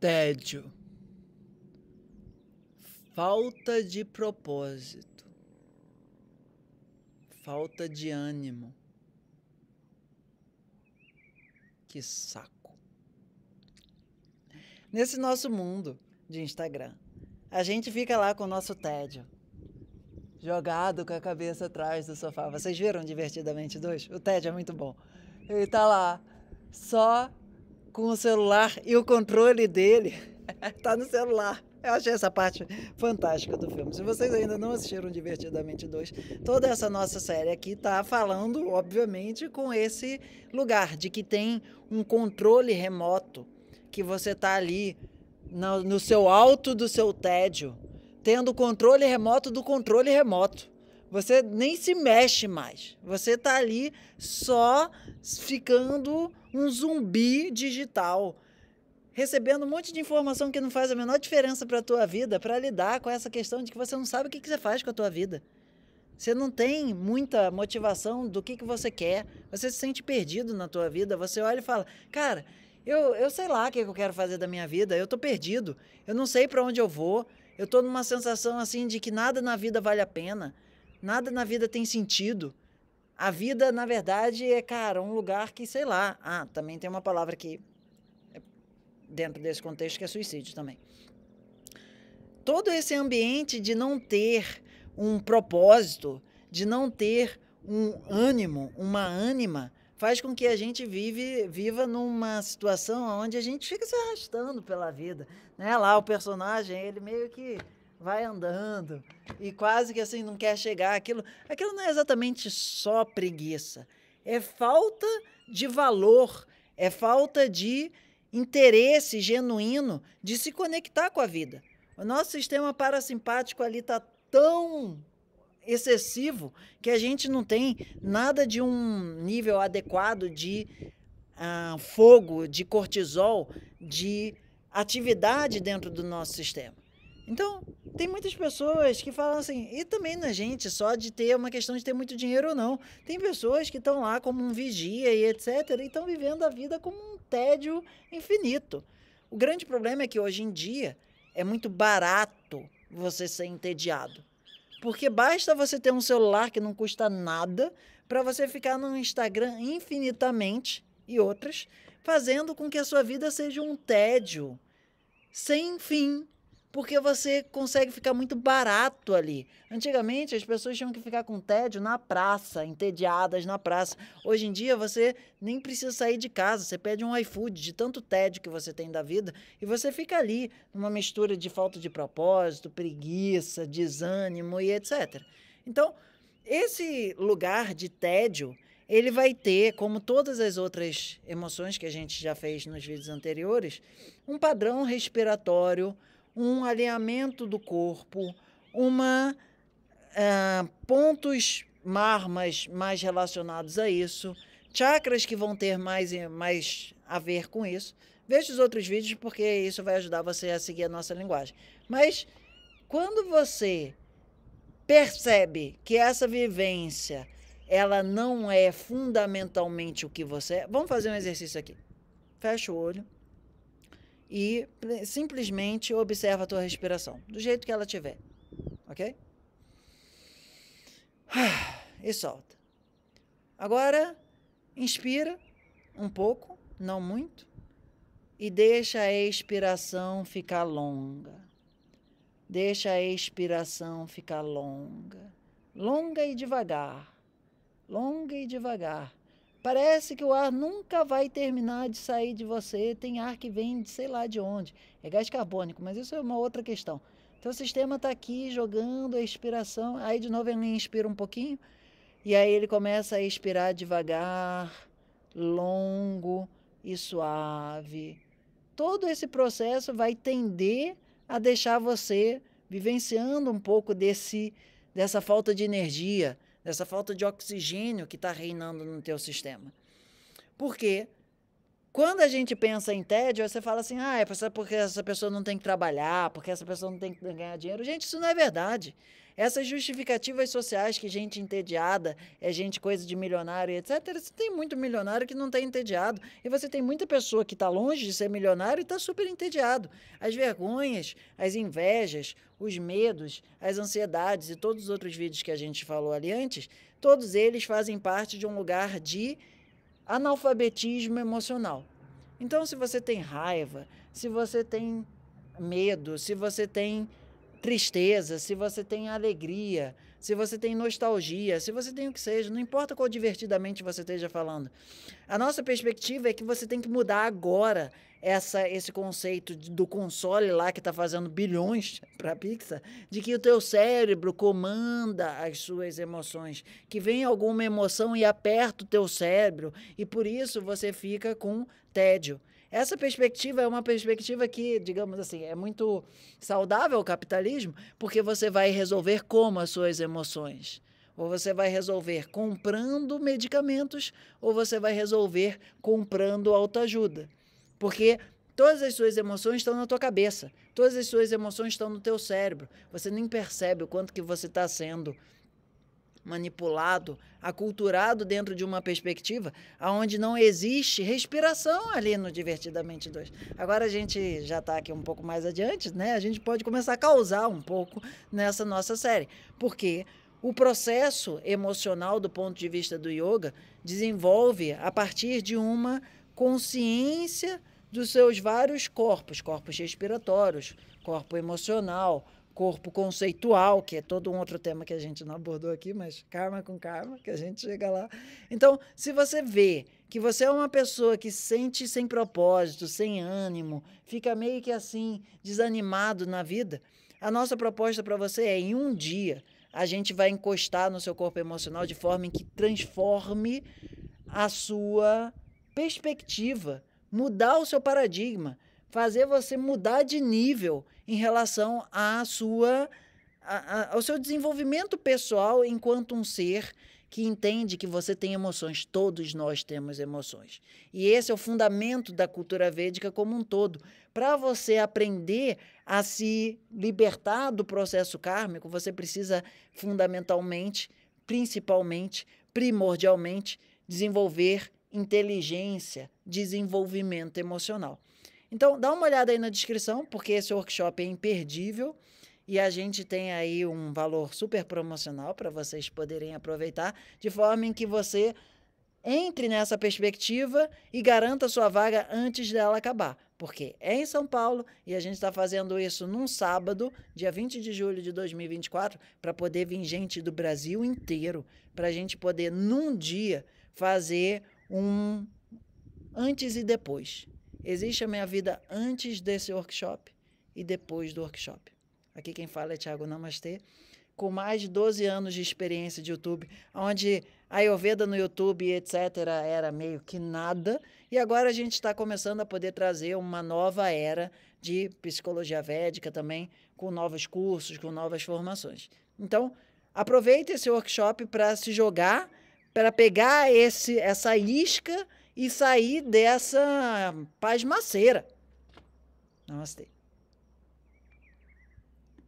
tédio, falta de propósito, falta de ânimo. Que saco. Nesse nosso mundo de Instagram, a gente fica lá com o nosso tédio, jogado com a cabeça atrás do sofá. Vocês viram Divertidamente dois. O tédio é muito bom. Ele tá lá, só com o celular e o controle dele está no celular. Eu achei essa parte fantástica do filme. Se vocês ainda não assistiram Divertidamente 2, toda essa nossa série aqui está falando, obviamente, com esse lugar de que tem um controle remoto, que você está ali no, no seu alto do seu tédio, tendo controle remoto do controle remoto. Você nem se mexe mais. Você está ali só ficando um zumbi digital, recebendo um monte de informação que não faz a menor diferença para a tua vida, para lidar com essa questão de que você não sabe o que, que você faz com a tua vida. Você não tem muita motivação do que, que você quer, você se sente perdido na tua vida, você olha e fala, cara, eu, eu sei lá o que, que eu quero fazer da minha vida, eu estou perdido, eu não sei para onde eu vou, eu estou numa sensação assim de que nada na vida vale a pena, nada na vida tem sentido. A vida, na verdade, é, cara, um lugar que, sei lá. Ah, também tem uma palavra que, é dentro desse contexto, que é suicídio também. Todo esse ambiente de não ter um propósito, de não ter um ânimo, uma ânima, faz com que a gente vive, viva numa situação onde a gente fica se arrastando pela vida. Né? Lá o personagem, ele meio que vai andando e quase que assim não quer chegar. Aquilo, aquilo não é exatamente só preguiça, é falta de valor, é falta de interesse genuíno de se conectar com a vida. O nosso sistema parasimpático ali está tão excessivo que a gente não tem nada de um nível adequado de ah, fogo, de cortisol, de atividade dentro do nosso sistema. Então, tem muitas pessoas que falam assim, e também na gente, só de ter uma questão de ter muito dinheiro ou não. Tem pessoas que estão lá como um vigia e etc. e estão vivendo a vida como um tédio infinito. O grande problema é que hoje em dia é muito barato você ser entediado. Porque basta você ter um celular que não custa nada para você ficar no Instagram infinitamente e outras, fazendo com que a sua vida seja um tédio sem fim porque você consegue ficar muito barato ali. Antigamente as pessoas tinham que ficar com tédio na praça, entediadas na praça. Hoje em dia você nem precisa sair de casa, você pede um iFood de tanto tédio que você tem da vida e você fica ali numa mistura de falta de propósito, preguiça, desânimo e etc. Então, esse lugar de tédio, ele vai ter, como todas as outras emoções que a gente já fez nos vídeos anteriores, um padrão respiratório um alinhamento do corpo, uma uh, pontos marmas mais relacionados a isso, chakras que vão ter mais, mais a ver com isso. Veja os outros vídeos porque isso vai ajudar você a seguir a nossa linguagem. Mas quando você percebe que essa vivência ela não é fundamentalmente o que você é, vamos fazer um exercício aqui. Fecha o olho e simplesmente observa a tua respiração, do jeito que ela tiver, ok? E solta. Agora, inspira um pouco, não muito, e deixa a expiração ficar longa. Deixa a expiração ficar longa, longa e devagar, longa e devagar. Parece que o ar nunca vai terminar de sair de você. Tem ar que vem de sei lá de onde. É gás carbônico, mas isso é uma outra questão. Então o sistema está aqui jogando a expiração. Aí de novo ele inspira um pouquinho. E aí ele começa a expirar devagar, longo e suave. Todo esse processo vai tender a deixar você vivenciando um pouco desse dessa falta de energia, essa falta de oxigênio que está reinando no teu sistema. por quê? Quando a gente pensa em tédio, você fala assim: ah, é porque essa pessoa não tem que trabalhar, porque essa pessoa não tem que ganhar dinheiro. Gente, isso não é verdade. Essas justificativas sociais que gente entediada é gente coisa de milionário, etc. Você tem muito milionário que não está entediado. E você tem muita pessoa que está longe de ser milionário e está super entediado. As vergonhas, as invejas, os medos, as ansiedades e todos os outros vídeos que a gente falou ali antes, todos eles fazem parte de um lugar de analfabetismo emocional. Então, se você tem raiva, se você tem medo, se você tem tristeza, se você tem alegria, se você tem nostalgia, se você tem o que seja, não importa qual divertidamente você esteja falando. A nossa perspectiva é que você tem que mudar agora essa, esse conceito de, do console lá que está fazendo bilhões para a Pixar, de que o teu cérebro comanda as suas emoções, que vem alguma emoção e aperta o teu cérebro e por isso você fica com tédio. Essa perspectiva é uma perspectiva que, digamos assim, é muito saudável ao capitalismo, porque você vai resolver como as suas emoções ou você vai resolver comprando medicamentos, ou você vai resolver comprando autoajuda. Porque todas as suas emoções estão na tua cabeça, todas as suas emoções estão no teu cérebro. Você nem percebe o quanto que você está sendo manipulado, aculturado dentro de uma perspectiva aonde não existe respiração ali no Divertidamente 2. Agora a gente já está aqui um pouco mais adiante, né? A gente pode começar a causar um pouco nessa nossa série, porque o processo emocional do ponto de vista do yoga desenvolve a partir de uma consciência dos seus vários corpos, corpos respiratórios, corpo emocional, corpo conceitual, que é todo um outro tema que a gente não abordou aqui, mas karma com karma, que a gente chega lá. Então, se você vê que você é uma pessoa que sente sem propósito, sem ânimo, fica meio que assim, desanimado na vida, a nossa proposta para você é em um dia a gente vai encostar no seu corpo emocional de forma em que transforme a sua perspectiva, mudar o seu paradigma, fazer você mudar de nível em relação à sua, a, a, ao seu desenvolvimento pessoal enquanto um ser que entende que você tem emoções. Todos nós temos emoções. E esse é o fundamento da cultura védica como um todo. Para você aprender a se libertar do processo kármico, você precisa fundamentalmente, principalmente, primordialmente, desenvolver inteligência, desenvolvimento emocional. Então, dá uma olhada aí na descrição, porque esse workshop é imperdível e a gente tem aí um valor super promocional para vocês poderem aproveitar, de forma em que você entre nessa perspectiva e garanta sua vaga antes dela acabar, porque é em São Paulo e a gente está fazendo isso num sábado, dia 20 de julho de 2024, para poder vir gente do Brasil inteiro, para a gente poder, num dia, fazer um antes e depois. Existe a minha vida antes desse workshop e depois do workshop. Aqui quem fala é Thiago Namastê, com mais de 12 anos de experiência de YouTube, onde a Ayurveda no YouTube, etc., era meio que nada. E agora a gente está começando a poder trazer uma nova era de psicologia védica também, com novos cursos, com novas formações. Então, aproveite esse workshop para se jogar para pegar esse, essa isca e sair dessa hum, pasmaceira. Namastê.